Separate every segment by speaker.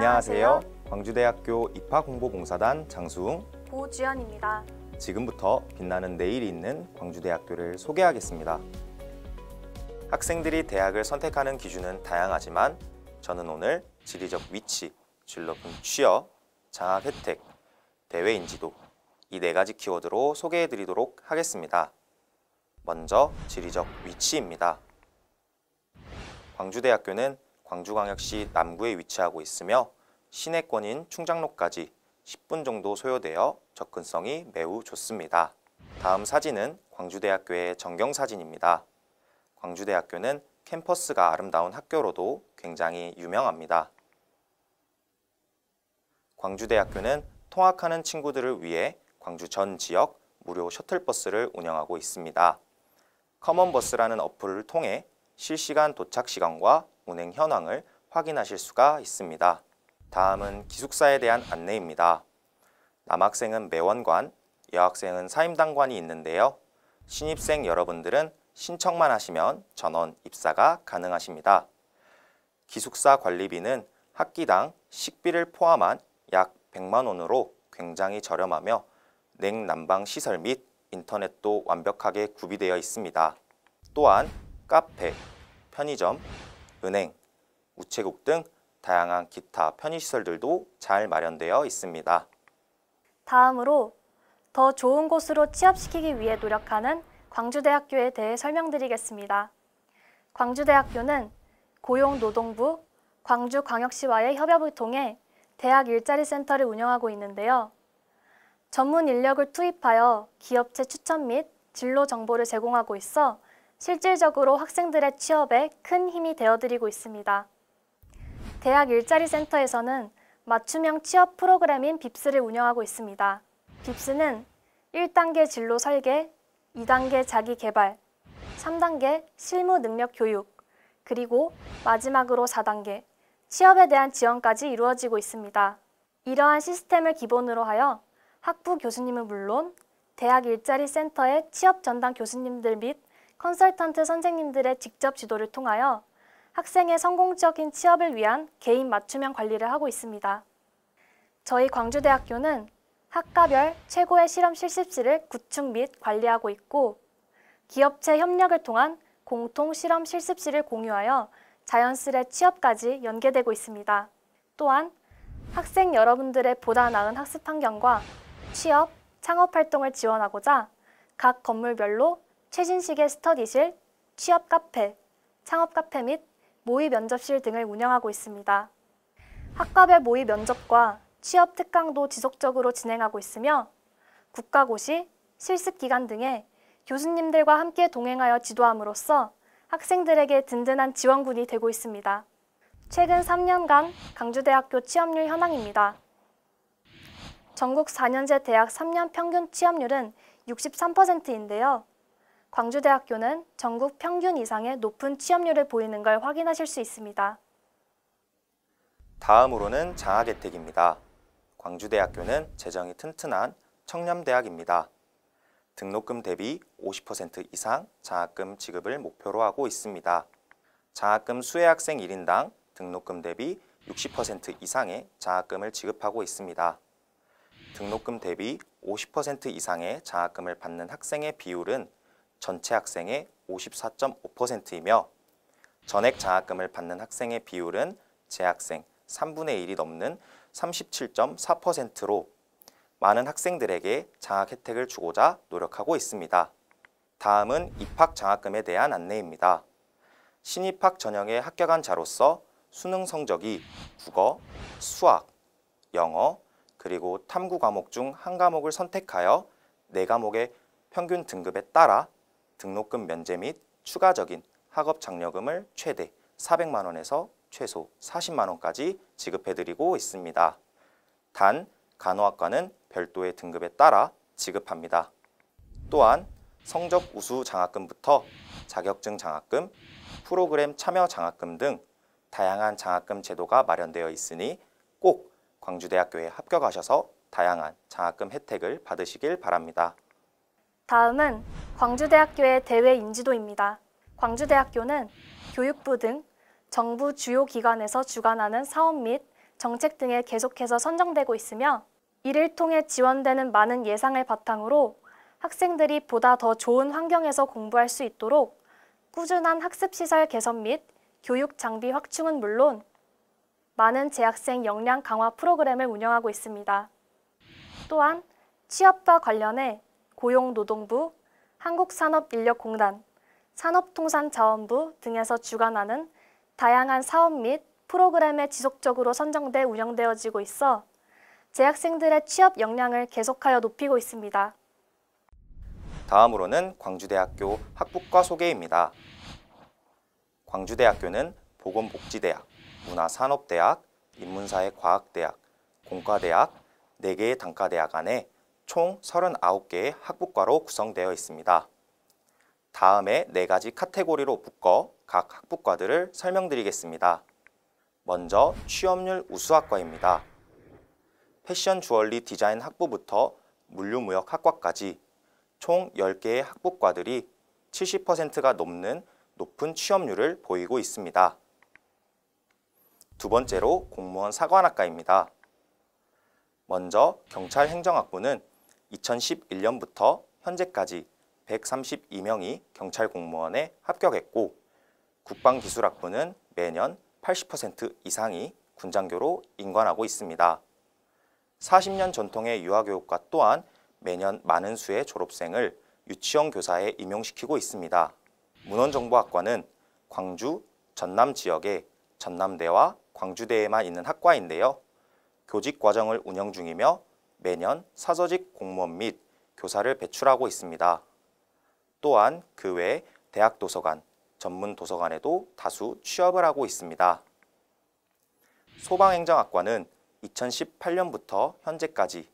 Speaker 1: 안녕하세요.
Speaker 2: 광주대학교 입학홍보봉사단 장수웅,
Speaker 1: 고주연입니다.
Speaker 2: 지금부터 빛나는 내일이 있는 광주대학교를 소개하겠습니다. 학생들이 대학을 선택하는 기준은 다양하지만 저는 오늘 지리적 위치, 질 높은 취업, 장학 혜택, 대외 인지도 이 네 가지 키워드로 소개해 드리도록 하겠습니다. 먼저 지리적 위치입니다. 광주대학교는 광주광역시 남구에 위치하고 있으며 시내권인 충장로까지 10분 정도 소요되어 접근성이 매우 좋습니다. 다음 사진은 광주대학교의 전경사진입니다. 광주대학교는 캠퍼스가 아름다운 학교로도 굉장히 유명합니다. 광주대학교는 통학하는 친구들을 위해 광주 전 지역 무료 셔틀버스를 운영하고 있습니다. 커먼버스라는 어플을 통해 실시간 도착 시간과 운행 현황을 확인하실 수가 있습니다. 다음은 기숙사에 대한 안내입니다. 남학생은 매원관, 여학생은 사임당관이 있는데요. 신입생 여러분들은 신청만 하시면 전원 입사가 가능하십니다. 기숙사 관리비는 학기당 식비를 포함한 약 100만 원으로 굉장히 저렴하며 냉난방 시설 및 인터넷도 완벽하게 구비되어 있습니다. 또한 카페, 편의점, 은행, 우체국 등 다양한 기타 편의시설들도 잘 마련되어 있습니다.
Speaker 1: 다음으로 더 좋은 곳으로 취업시키기 위해 노력하는 광주대학교에 대해 설명드리겠습니다. 광주대학교는 고용노동부, 광주광역시와의 협업을 통해 대학 일자리 센터를 운영하고 있는데요. 전문 인력을 투입하여 기업체 추천 및 진로 정보를 제공하고 있어 실질적으로 학생들의 취업에 큰 힘이 되어드리고 있습니다. 대학 일자리 센터에서는 맞춤형 취업 프로그램인 빕스를 운영하고 있습니다. 빕스는 1단계 진로 설계, 2단계 자기 개발, 3단계 실무 능력 교육, 그리고 마지막으로 4단계 취업에 대한 지원까지 이루어지고 있습니다. 이러한 시스템을 기본으로 하여 학부 교수님은 물론 대학 일자리 센터의 취업 전담 교수님들 및 컨설턴트 선생님들의 직접 지도를 통하여 학생의 성공적인 취업을 위한 개인 맞춤형 관리를 하고 있습니다. 저희 광주대학교는 학과별 최고의 실험 실습실을 구축 및 관리하고 있고 기업체 협력을 통한 공통 실험 실습실을 공유하여 자연스레 취업까지 연계되고 있습니다. 또한 학생 여러분들의 보다 나은 학습 환경과 취업, 창업 활동을 지원하고자 각 건물별로 최신식의 스터디실, 취업 카페, 창업 카페 및 모의 면접실 등을 운영하고 있습니다. 학과별 모의 면접과 취업 특강도 지속적으로 진행하고 있으며 국가고시, 실습 기간 등에 교수님들과 함께 동행하여 지도함으로써 학생들에게 든든한 지원군이 되고 있습니다. 최근 3년간 강주대학교 취업률 현황입니다. 전국 4년제 대학 3년 평균 취업률은 63%인데요. 광주대학교는 전국 평균 이상의 높은 취업률을 보이는 걸 확인하실 수 있습니다.
Speaker 2: 다음으로는 장학 혜택입니다. 광주대학교는 재정이 튼튼한 청렴대학입니다. 등록금 대비 50% 이상 장학금 지급을 목표로 하고 있습니다. 장학금 수혜학생 1인당 등록금 대비 60% 이상의 장학금을 지급하고 있습니다. 등록금 대비 50% 이상의 장학금을 받는 학생의 비율은 전체 학생의 54.5%이며 전액 장학금을 받는 학생의 비율은 재학생 3분의 1이 넘는 37.4%로 많은 학생들에게 장학 혜택을 주고자 노력하고 있습니다. 다음은 입학 장학금에 대한 안내입니다. 신입학 전형의 합격한자로서 수능 성적이 국어, 수학, 영어, 그리고 탐구 과목 중 한 과목을 선택하여 네 과목의 평균 등급에 따라 등록금 면제 및 추가적인 학업 장려금을 최대 400만 원에서 최소 40만 원까지 지급해드리고 있습니다. 단, 간호학과는 별도의 등급에 따라 지급합니다. 또한 성적 우수 장학금부터 자격증 장학금, 프로그램 참여 장학금 등 다양한 장학금 제도가 마련되어 있으니 꼭 광주대학교에 합격하셔서 다양한 장학금 혜택을 받으시길 바랍니다.
Speaker 1: 다음은 광주대학교의 대외 인지도입니다. 광주대학교는 교육부 등 정부 주요 기관에서 주관하는 사업 및 정책 등에 계속해서 선정되고 있으며 이를 통해 지원되는 많은 예상을 바탕으로 학생들이 보다 더 좋은 환경에서 공부할 수 있도록 꾸준한 학습시설 개선 및 교육 장비 확충은 물론 많은 재학생 역량 강화 프로그램을 운영하고 있습니다. 또한 취업과 관련해 고용노동부, 한국산업인력공단, 산업통상자원부 등에서 주관하는 다양한 사업 및 프로그램에 지속적으로 선정돼 운영되어지고 있어 재학생들의 취업 역량을 계속하여 높이고 있습니다.
Speaker 2: 다음으로는 광주대학교 학부과 소개입니다. 광주대학교는 보건복지대학, 문화산업대학, 인문사회과학대학, 공과대학, 4개의 단과대학 안에 총 39개의 학부과로 구성되어 있습니다. 다음에 네 가지 카테고리로 묶어 각 학부과들을 설명드리겠습니다. 먼저 취업률 우수학과입니다. 패션 주얼리 디자인 학부부터 물류무역 학과까지 총 10개의 학부과들이 70%가 넘는 높은 취업률을 보이고 있습니다. 두 번째로 공무원 사관학과입니다. 먼저 경찰 행정학부는 2011년부터 현재까지 132명이 경찰 공무원에 합격했고 국방기술학부는 매년 80% 이상이 군장교로 인관하고 있습니다. 40년 전통의 유아교육과 또한 매년 많은 수의 졸업생을 유치원 교사에 임용시키고 있습니다. 문헌정보학과는 광주, 전남 지역의 전남대와 광주대에만 있는 학과인데요. 교직 과정을 운영 중이며 매년 사서직 공무원 및 교사를 배출하고 있습니다. 또한 그 외 대학 도서관, 전문 도서관에도 다수 취업을 하고 있습니다. 소방행정학과는 2018년부터 현재까지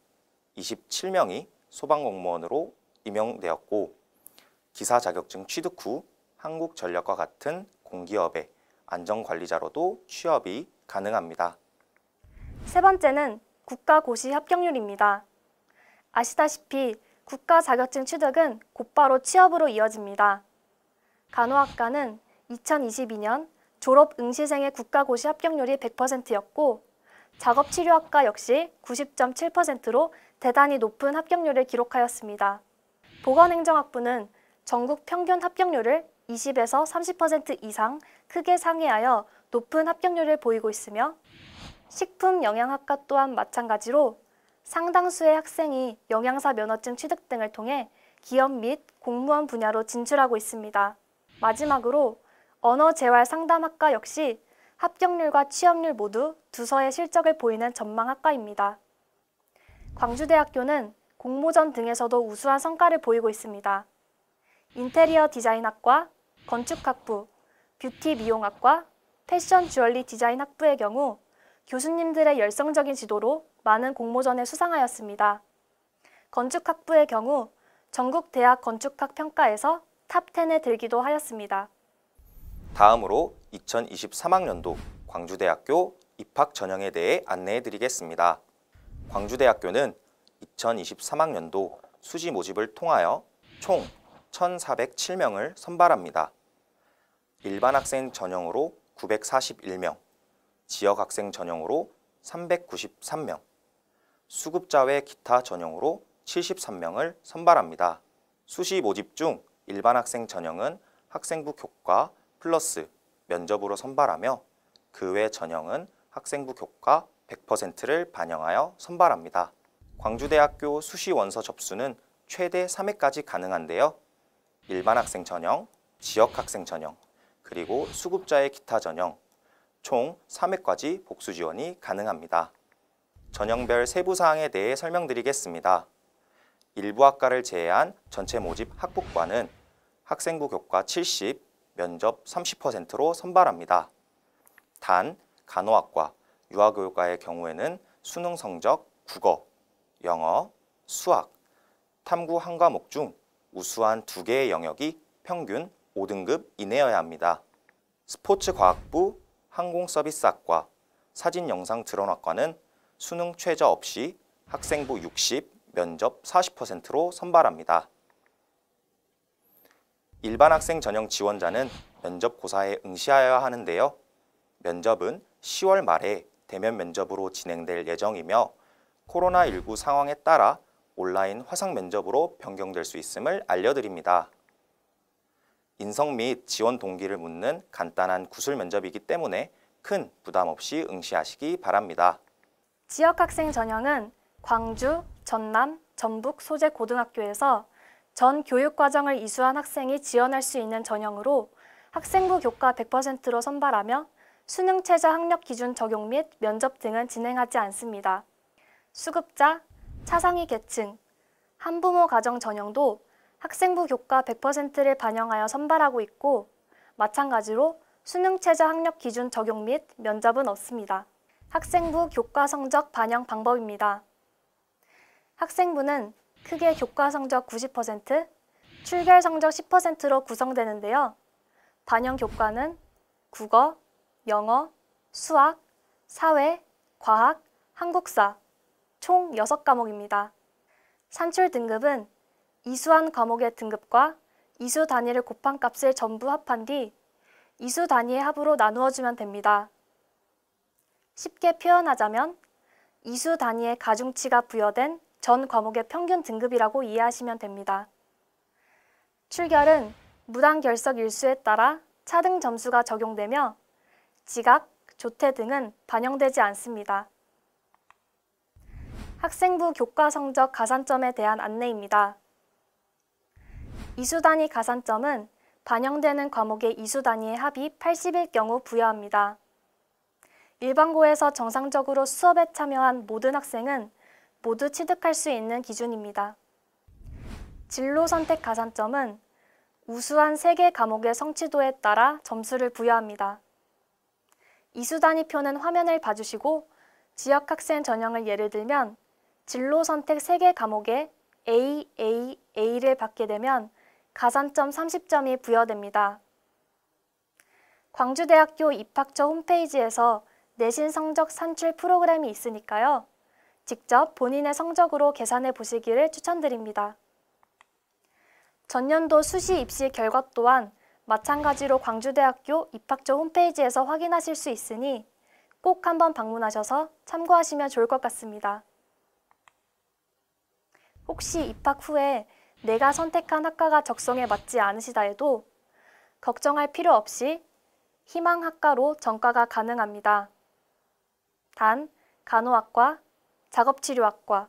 Speaker 2: 27명이 소방공무원으로 임용되었고 기사 자격증 취득 후 한국전력과 같은 공기업의 안전관리자로도 취업이 가능합니다.
Speaker 1: 세 번째는 국가고시 합격률입니다. 아시다시피 국가 자격증 취득은 곧바로 취업으로 이어집니다. 간호학과는 2022년 졸업 응시생의 국가고시 합격률이 100%였고 작업치료학과 역시 90.7%로 대단히 높은 합격률을 기록하였습니다. 보건행정학부는 전국 평균 합격률을 20에서 30% 이상 크게 상회하여 높은 합격률을 보이고 있으며 식품영양학과 또한 마찬가지로 상당수의 학생이 영양사 면허증 취득 등을 통해 기업 및 공무원 분야로 진출하고 있습니다. 마지막으로 언어재활상담학과 역시 합격률과 취업률 모두 두서의 실적을 보이는 전망학과입니다. 광주대학교는 공모전 등에서도 우수한 성과를 보이고 있습니다. 인테리어 디자인학과, 건축학부, 뷰티 미용학과, 패션 주얼리 디자인학부의 경우 교수님들의 열성적인 지도로 많은 공모전에 수상하였습니다. 건축학부의 경우 전국 대학 건축학 평가에서 탑10에 들기도 하였습니다.
Speaker 2: 다음으로 2023학년도 광주대학교 입학 전형에 대해 안내해 드리겠습니다. 광주대학교는 2023학년도 수시 모집을 통하여 총 1,407명을 선발합니다. 일반 학생 전형으로 941명, 지역 학생 전형으로 393명, 수급자 외 기타 전형으로 73명을 선발합니다. 수시 모집 중 일반 학생 전형은 학생부 교과 플러스 면접으로 선발하며 그 외 전형은 학생부 교과 100%를 반영하여 선발합니다. 광주대학교 수시 원서 접수는 최대 3회까지 가능한데요. 일반 학생 전형, 지역 학생 전형, 그리고 수급자의 기타 전형, 총 3회까지 복수 지원이 가능합니다. 전형별 세부 사항에 대해 설명드리겠습니다. 일부 학과를 제외한 전체 모집 학부과는 학생부 교과 70, 면접 30%로 선발합니다. 단, 간호학과, 유아교육과의 경우에는 수능 성적, 국어, 영어, 수학, 탐구 한 과목 중 우수한 두 개의 영역이 평균 5등급 이내여야 합니다. 스포츠과학부, 항공서비스학과, 사진영상드론학과는 수능 최저 없이 학생부 60, 면접 40%로 선발합니다. 일반 학생 전형 지원자는 면접 고사에 응시하여야 하는데요. 면접은 10월 말에 대면 면접으로 진행될 예정이며 코로나19 상황에 따라 온라인 화상 면접으로 변경될 수 있음을 알려드립니다. 인성 및 지원 동기를 묻는 간단한 구술 면접이기 때문에 큰 부담 없이 응시하시기 바랍니다.
Speaker 1: 지역 학생 전형은 광주, 전남, 전북 소재 고등학교에서 전 교육과정을 이수한 학생이 지원할 수 있는 전형으로 학생부 교과 100%로 선발하며 수능 최저 학력 기준 적용 및 면접 등은 진행하지 않습니다. 수급자, 차상위 계층, 한부모 가정 전형도 학생부 교과 100%를 반영하여 선발하고 있고 마찬가지로 수능 최저 학력 기준 적용 및 면접은 없습니다. 학생부 교과 성적 반영 방법입니다. 학생부는 크게 교과 성적 90%, 출결 성적 10%로 구성되는데요. 반영 교과는 국어, 영어, 수학, 사회, 과학, 한국사 총 6과목입니다. 산출 등급은 이수한 과목의 등급과 이수 단위를 곱한 값을 전부 합한 뒤 이수 단위의 합으로 나누어주면 됩니다. 쉽게 표현하자면 이수 단위의 가중치가 부여된 전 과목의 평균 등급이라고 이해하시면 됩니다. 출결은 무단 결석 일수에 따라 차등 점수가 적용되며 지각, 조퇴 등은 반영되지 않습니다. 학생부 교과 성적 가산점에 대한 안내입니다. 이수 단위 가산점은 반영되는 과목의 이수 단위의 합이 80일 경우 부여합니다. 일반고에서 정상적으로 수업에 참여한 모든 학생은 모두 취득할 수 있는 기준입니다. 진로 선택 가산점은 우수한 3개 과목의 성취도에 따라 점수를 부여합니다. 이수 단위표는 화면을 봐주시고 지역 학생 전형을 예를 들면 진로 선택 3개 과목에 A, A, A를 받게 되면 가산점 30점이 부여됩니다. 광주대학교 입학처 홈페이지에서 내신 성적 산출 프로그램이 있으니까요. 직접 본인의 성적으로 계산해 보시기를 추천드립니다. 전년도 수시 입시 결과 또한 마찬가지로 광주대학교 입학처 홈페이지에서 확인하실 수 있으니 꼭 한번 방문하셔서 참고하시면 좋을 것 같습니다. 혹시 입학 후에 내가 선택한 학과가 적성에 맞지 않으시다 해도 걱정할 필요 없이 희망학과로 전과가 가능합니다. 단, 간호학과, 작업치료학과,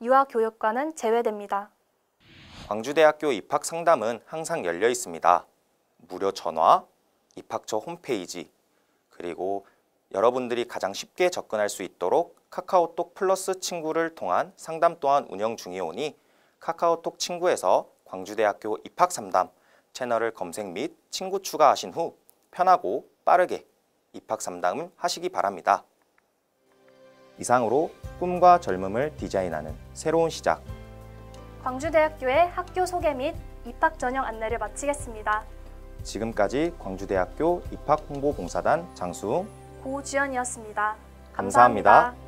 Speaker 1: 유아교육과는 제외됩니다.
Speaker 2: 광주대학교 입학 상담은 항상 열려 있습니다. 무료 전화, 입학처 홈페이지, 그리고 여러분들이 가장 쉽게 접근할 수 있도록 카카오톡 플러스 친구를 통한 상담 또한 운영 중이오니 카카오톡 친구에서 광주대학교 입학 상담 채널을 검색 및 친구 추가하신 후 편하고 빠르게 입학 상담을 하시기 바랍니다. 이상으로 꿈과 젊음을 디자인하는 새로운 시작
Speaker 1: 광주대학교의 학교 소개 및 입학 전형 안내를 마치겠습니다.
Speaker 2: 지금까지 광주대학교 입학홍보봉사단 장수웅
Speaker 1: 고주연이었습니다
Speaker 2: 감사합니다. 감사합니다.